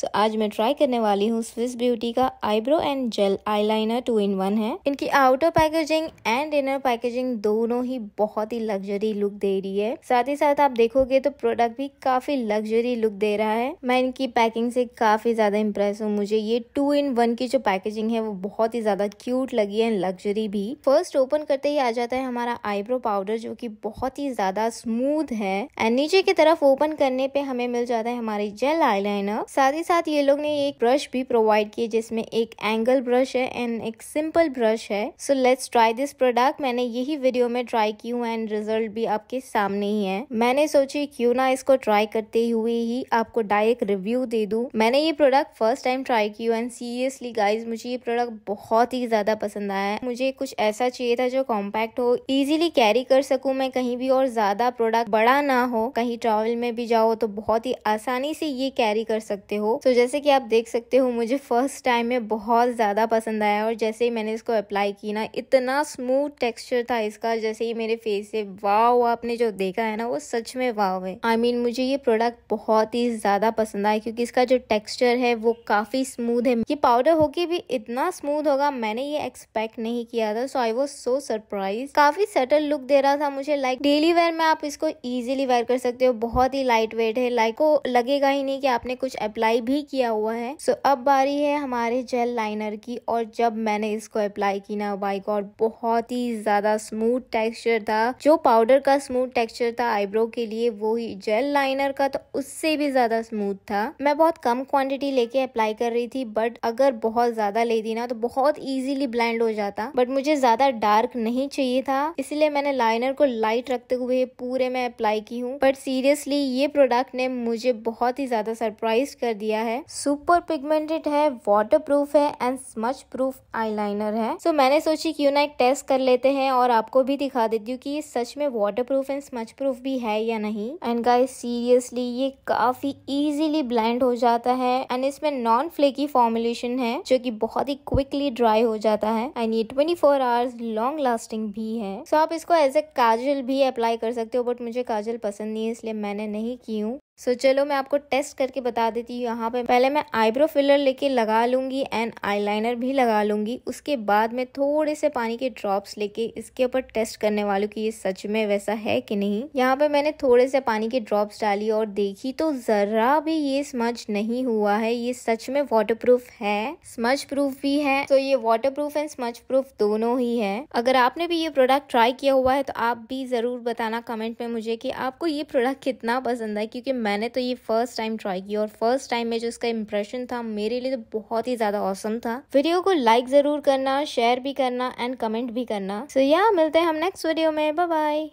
सो so, आज मैं try करने वाली हूँ स्विस ब्यूटी का eyebrow and gel eyeliner two in one है इनकी outer packaging and inner packaging दोनों ही बहुत ही लग्जरी लुक दे रही है साथ ही साथ आप देखोगे तो प्रोडक्ट भी काफी लग्जरी लुक दे रहा है मैं इनकी पैकिंग से काफी ज्यादा इम्प्रेस हूँ मुझे ये टू इन वन की जो पैकेजिंग है वो बहुत ही ज्यादा क्यूट लगी है लग्जरी भी फर्स्ट ओपन करते ही आ जाता है हमारा आईब्रो पाउडर जो की बहुत ही ज्यादा स्मूथ है एंड नीचे की तरफ ओपन करने पे हमें मिल जाता है हमारी जेल आई साथ ही साथ ये लोग ने एक ब्रश भी प्रोवाइड किए जिसमें एक एंगल ब्रश है एंड एक सिंपल ब्रश है so let's try this product मैंने यही वीडियो में ट्राई की हूँ एंड रिजल्ट भी आपके सामने ही है मैंने सोची क्यों ना इसको ट्राई करते हुए ही आपको डायरेक्ट रिव्यू दे दू मैंने ये प्रोडक्ट फर्स्ट टाइम ट्राई की एंड सीरियसली गाइज मुझे ये प्रोडक्ट बहुत ही ज्यादा पसंद आया है मुझे कुछ ऐसा चाहिए था जो कॉम्पैक्ट हो इजिली कैरी कर सकू मैं कहीं भी और ज्यादा प्रोडक्ट बड़ा ना हो कहीं ट्रेवल में भी जाओ तो बहुत ही आसानी से ये कैरी कर सकते हो हो तो जैसे कि आप देख सकते हो मुझे फ़र्स्ट टाइम में बहुत ज़्यादा पसंद आया और जैसे ही मैंने इसको अप्लाई की ना इतना स्मूथ टेक्सचर था इसका जैसे ही मेरे फेस से वाव आपने जो देखा है ना वो सच में वाव है आई I मीन mean, मुझे ये प्रोडक्ट बहुत ही ज़्यादा पसंद आया क्योंकि इसका जो टेक्सचर है वो काफ़ी स्मूद है ये पाउडर होके भी इतना स्मूद होगा मैंने ये एक्सपेक्ट नहीं किया था so I was so surprise काफ़ी सटल लुक दे रहा था मुझे लाइक डेली वेयर में आप इसको ईजिली वेयर कर सकते हो बहुत ही लाइट वेट है लाइक को लगेगा ही नहीं कि आपने कुछ अप्लाई अप्लाई भी किया हुआ है सो so, अब बारी है हमारे जेल लाइनर की और जब मैंने इसको अप्लाई की ना बाइक और बहुत ही ज़्यादा स्मूथ टेक्सचर था जो पाउडर का स्मूथ टेक्सचर था आईब्रो के लिए वो ही जेल लाइनर का तो उससे भी ज़्यादा स्मूथ था मैं बहुत कम क्वांटिटी लेके अप्लाई कर रही थी बट अगर बहुत ज़्यादा लेती ना तो बहुत ईजिली ब्लाइंड हो जाता बट मुझे ज़्यादा डार्क नहीं चाहिए था इसलिए मैंने लाइनर को लाइट रखते हुए पूरे में अप्लाई की हूँ बट सीरियसली ये प्रोडक्ट ने मुझे बहुत ही ज़्यादा सरप्राइज कर दिया दिया है सुपर पिगमेंटेड है वाटर प्रूफ है एंड स्मच प्रूफ आईलाइनर है सो so, मैंने सोची क्यों ना एक टेस्ट कर लेते हैं और आपको भी दिखा देती हूँ कि ये सच में water proof and smudge proof भी है या नहीं एंड गाइस सीरियसली ये काफी इजीली ब्लाइंड हो जाता है एंड इसमें नॉन फ्लेकी फॉर्मुलेशन है जो की बहुत ही क्विकली ड्राई हो जाता है एंड ये twenty four hours long lasting भी है सो so, आप इसको एज ए काजल भी अप्लाई कर सकते हो बट मुझे काजल पसंद नहीं है इसलिए मैंने नहीं की हूँ सो so, चलो मैं आपको टेस्ट करके बता देती हूँ यहाँ पे पहले मैं आईब्रो फिलर लेके लगा लूँगी एंड आईलाइनर भी लगा लूँगी उसके बाद मैं थोड़े से पानी के ड्रॉप्स लेके इसके ऊपर टेस्ट करने वाली कि ये सच में वैसा है कि नहीं यहाँ पे मैंने थोड़े से पानी के ड्रॉप्स डाली और देखी तो ज़रा भी ये स्मज नहीं हुआ है ये सच में वाटर है स्मज प्रूफ भी है तो ये वाटर एंड स्मज प्रूफ दोनों ही है अगर आपने भी ये प्रोडक्ट ट्राई किया हुआ है तो आप भी ज़रूर बताना कमेंट में मुझे की आपको ये प्रोडक्ट कितना पसंद है क्योंकि मैंने तो ये फर्स्ट टाइम ट्राई की और फर्स्ट टाइम में जो इसका इम्प्रेशन था मेरे लिए तो बहुत ही ज़्यादा औसम था वीडियो को लाइक ज़रूर करना शेयर भी करना एंड कमेंट भी करना सो so, या yeah, मिलते हैं हम नेक्स्ट वीडियो में बाय